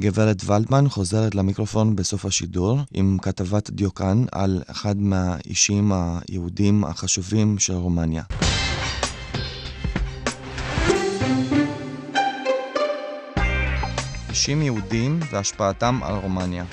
גברת ולדמן חוזרת למיקרופון בסוף השידור עם כתבת דיוקן על אחד מהאישים היהודים החשובים של רומניה. אישים יהודים והשפעתם על רומניה.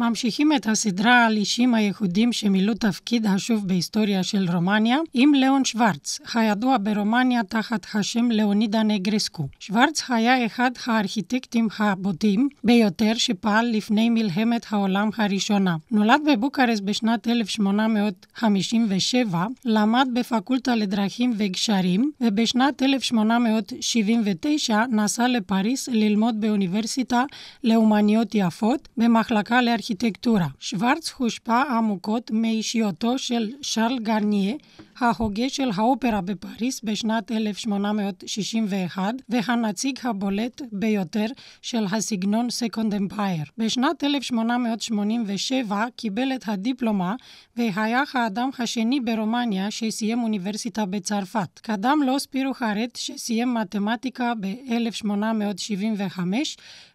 ממשיכים את הסדרה על אישים הייחודים שמילאו תפקיד חשוב בהיסטוריה של רומניה עם ליאון שוורץ, הידוע ברומניה תחת השם ליאונידה נגרסקו. שוורץ היה אחד הארכיטקטים הבוטים ביותר שפעל לפני מלחמת העולם הראשונה. נולד בבוקרסט בשנת 1857, למד בפקולטה לדרכים וגשרים, ובשנת 1879 נסע לפריס ללמוד באוניברסיטה לאומניות יפות במחלקה לארכיטקטים. ארכיטקטורה. שוורץ הושפע עמוקות מאישיותו של שרל גרניה, ההוגה של האופרה בפריס בשנת 1861 והנציג הבולט ביותר של הסגנון Second Empire. בשנת 1887 קיבל את הדיפלומה והיה האדם השני ברומניה שסיים אוניברסיטה בצרפת. קדם לו ספירו חרט שסיים מתמטיקה ב-1875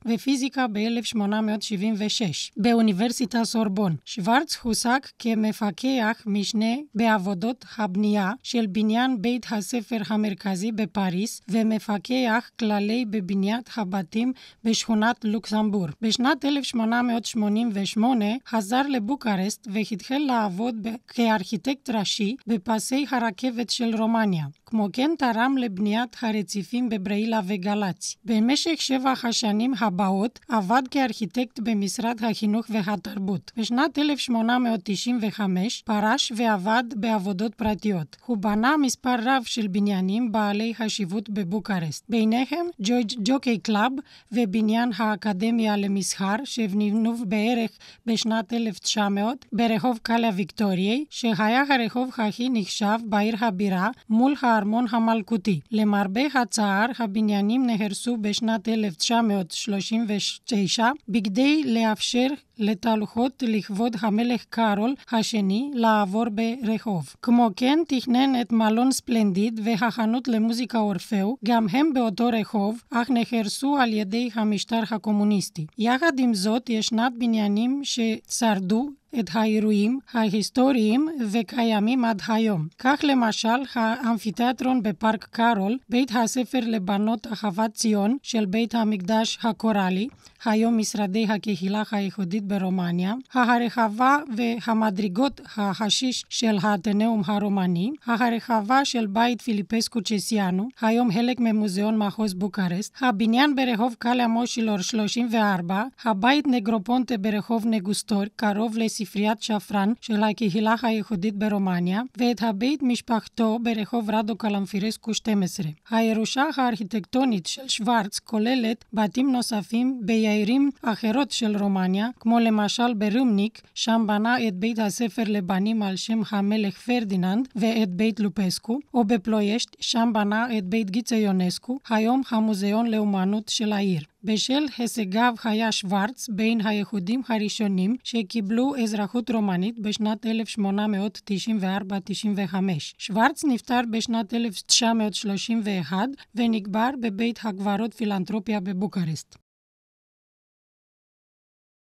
ופיזיקה ב-1876. באוניברסיטה סורבון. שוורץ הועסק כמפקח משנה בעבודות הבנייה של בניין בית הספר המרכזי בפריס ומפקח כללי בבניית הבתים בשכונת לוקסמבורג. בשנת 1888 חזר לבוקרשט והתחיל לעבוד כארכיטקט ראשי בפסי הרכבת של רומניה. כמו כן תרם לבניית הרציפים בבריילה וגל"צ. במשך שבע השנים הבאות עבד כארכיטקט במשרד החינוך והתרבות. בשנת 1895 פרש ועבד בעבודות פרטיות. הוא בנה מספר רב של בניינים בעלי חשיבות בבוקרשט, ביניהם ג'וייג' ג'וקי קלאב ובניין האקדמיה למסחר שנבנו בערך בשנת 1900 ברחוב קאליה ויקטוריה, שהיה הרחוב הכי נחשב בעיר הבירה מול הארמון ארמון המלכותי. למרבה הצער, הבניינים נהרסו בשנת 1939 בכדי לאפשר לתהלוכות לכבוד המלך קארול השני לעבור ברחוב. כמו כן, תכנן את מלון ספלנדיד והחנות למוזיקה אורפאו, גם הם באותו רחוב, אך נהרסו על ידי המשטר הקומוניסטי. יחד עם זאת, ישנת בניינים ששרדו את האירועים ההיסטוריים וקיימים עד היום. כך למשל האמפיתיאטרון בפארק קארול, בית הספר לבנות אחוות ציון של בית המקדש הקוראלי, היום משרדי הקהילה הייחודית ברומניה, הרחבה והמדרגות החשיש של האתנאום הרומני, הרחבה של בית פיליפסקו צ'סיאנו, היום חלק ממוזיאון מחוז בוקרסט, הבניין ברחוב קאלה מושילור 34, הבית נגרופונטה ברחוב נגוסטור, קרוב לספ... ספריית שפרן של הקהילה היהודית ברומניה, ואת הבית משפחתו ברחוב רדו קלמפירסקו 12. הירושה הארכיטקטונית של שוורץ כוללת בתים נוספים ביערים אחרות של רומניה, כמו למשל ברומניק, שם בנה את בית הספר לבנים על שם המלך פרדיננד ואת בית לופסקו, או בפלוישט, שם בנה את בית גיצה יונסקו, היום המוזיאון לאומנות של העיר. בשל הישגיו היה שוורץ בין היהודים הראשונים שקיבלו אזרחות רומנית בשנת 1894-95. שוורץ נפטר בשנת 1931 ונקבר בבית הקברות פילנתרופיה בבוקרשט.